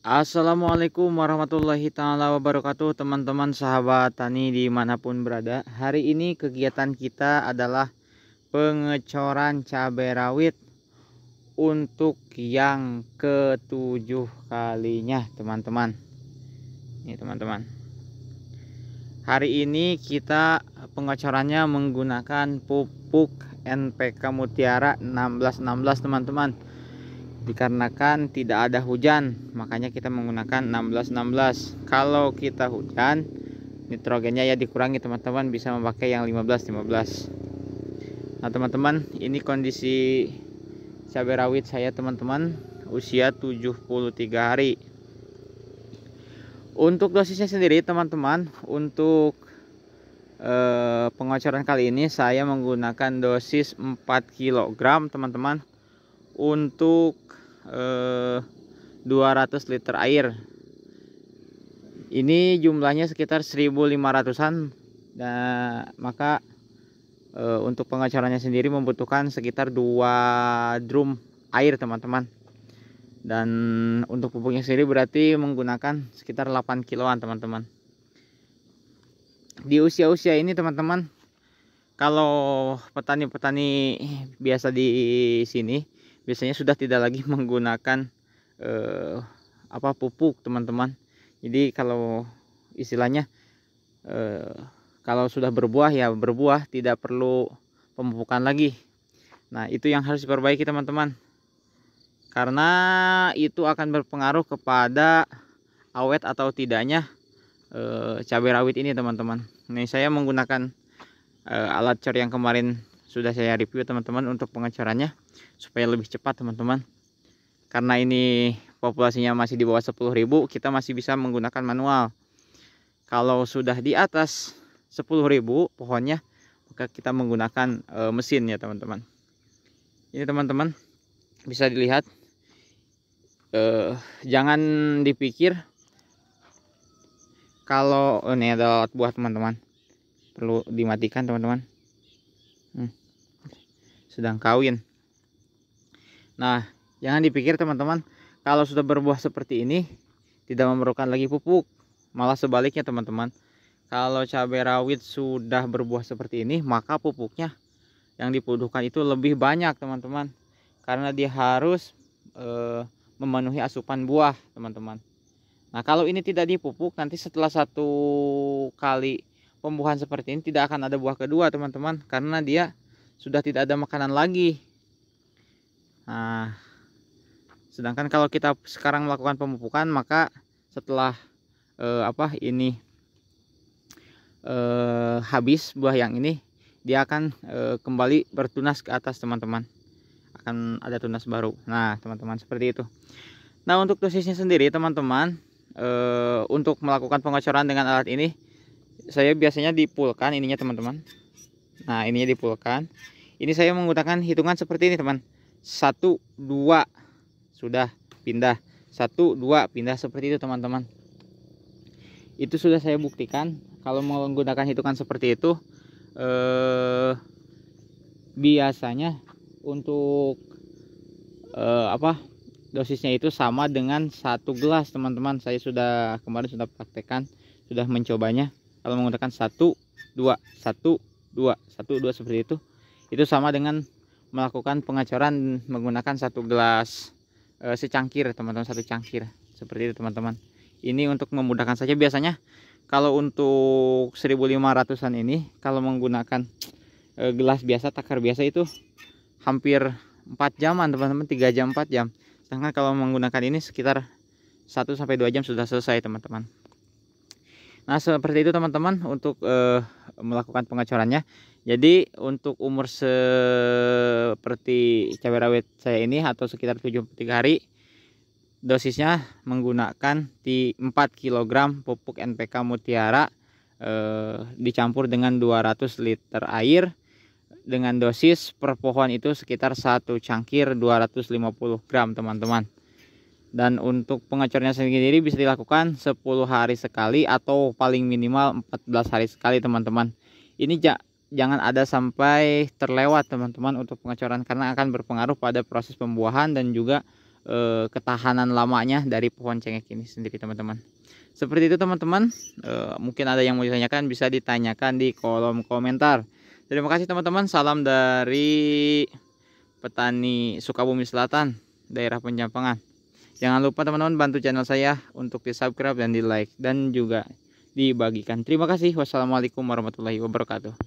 Assalamualaikum warahmatullahi taala wabarakatuh teman-teman sahabat tani dimanapun berada hari ini kegiatan kita adalah pengecoran cabai rawit untuk yang ketujuh kalinya teman-teman ini teman-teman hari ini kita pengecorannya menggunakan pupuk NPK Mutiara 1616 teman-teman dikarenakan tidak ada hujan makanya kita menggunakan 16 16 kalau kita hujan nitrogennya ya dikurangi teman-teman bisa memakai yang 15 15 nah teman-teman ini kondisi cabai rawit saya teman-teman usia 73 hari untuk dosisnya sendiri teman-teman untuk eh, pengocoran kali ini saya menggunakan dosis 4 kg teman-teman untuk eh, 200 liter air ini jumlahnya sekitar 1500an dan nah, maka e, untuk pengecorannya sendiri membutuhkan sekitar 2 drum air teman-teman dan untuk pupuknya sendiri berarti menggunakan sekitar 8 kiloan teman-teman di usia-usia ini teman-teman kalau petani-petani biasa di sini biasanya sudah tidak lagi menggunakan eh, apa pupuk teman-teman jadi kalau istilahnya eh, kalau sudah berbuah ya berbuah tidak perlu pemupukan lagi nah itu yang harus diperbaiki teman-teman karena itu akan berpengaruh kepada awet atau tidaknya e, cabai rawit ini teman-teman. Ini saya menggunakan e, alat cor yang kemarin sudah saya review teman-teman untuk pengecorannya supaya lebih cepat teman-teman karena ini populasinya masih di bawah ribu kita masih bisa menggunakan manual kalau sudah di atas ribu pohonnya maka kita menggunakan e, mesin ya teman-teman ini teman-teman bisa dilihat e, jangan dipikir kalau oh, ini ada buah teman-teman perlu dimatikan teman-teman hmm sedang kawin nah jangan dipikir teman-teman kalau sudah berbuah seperti ini tidak memerlukan lagi pupuk malah sebaliknya teman-teman kalau cabai rawit sudah berbuah seperti ini maka pupuknya yang dibutuhkan itu lebih banyak teman-teman karena dia harus e, memenuhi asupan buah teman-teman nah kalau ini tidak dipupuk nanti setelah satu kali pembuahan seperti ini tidak akan ada buah kedua teman-teman karena dia sudah tidak ada makanan lagi nah sedangkan kalau kita sekarang melakukan pemupukan maka setelah eh, apa ini eh, habis buah yang ini dia akan eh, kembali bertunas ke atas teman-teman akan ada tunas baru nah teman-teman seperti itu nah untuk dosisnya sendiri teman-teman e, untuk melakukan pengocoran dengan alat ini saya biasanya dipulkan ininya teman-teman Nah, ini ininya dipulkan. Ini saya menggunakan hitungan seperti ini, teman. satu dua sudah pindah. satu dua pindah seperti itu, teman-teman. Itu sudah saya buktikan kalau menggunakan hitungan seperti itu eh biasanya untuk eh, apa dosisnya itu sama dengan satu gelas teman-teman saya sudah kemarin sudah praktekkan sudah mencobanya kalau menggunakan satu dua satu dua satu dua seperti itu itu sama dengan melakukan pengacoran menggunakan satu gelas e, eh, secangkir teman-teman satu cangkir seperti itu teman-teman ini untuk memudahkan saja biasanya kalau untuk 1500an ini kalau menggunakan e, gelas biasa takar biasa itu hampir 4 jaman teman-teman 3 jam 4 jam sedangkan kalau menggunakan ini sekitar 1 sampai 2 jam sudah selesai teman-teman Nah seperti itu teman-teman untuk uh, melakukan pengecorannya. Jadi untuk umur seperti cabai rawit saya ini atau sekitar 73 hari dosisnya menggunakan di 4 kg pupuk NPK mutiara eh, dicampur dengan 200 liter air dengan dosis per pohon itu sekitar satu cangkir 250 gram teman-teman dan untuk pengecornya sendiri bisa dilakukan 10 hari sekali atau paling minimal 14 hari sekali teman-teman ini jangan ada sampai terlewat teman-teman untuk pengecoran karena akan berpengaruh pada proses pembuahan dan juga e, ketahanan lamanya dari pohon cengkeh ini sendiri teman-teman seperti itu teman-teman e, mungkin ada yang mau ditanyakan bisa ditanyakan di kolom komentar terima kasih teman-teman salam dari petani Sukabumi Selatan daerah Penjampangan Jangan lupa teman-teman bantu channel saya untuk di subscribe dan di like dan juga dibagikan. Terima kasih. Wassalamualaikum warahmatullahi wabarakatuh.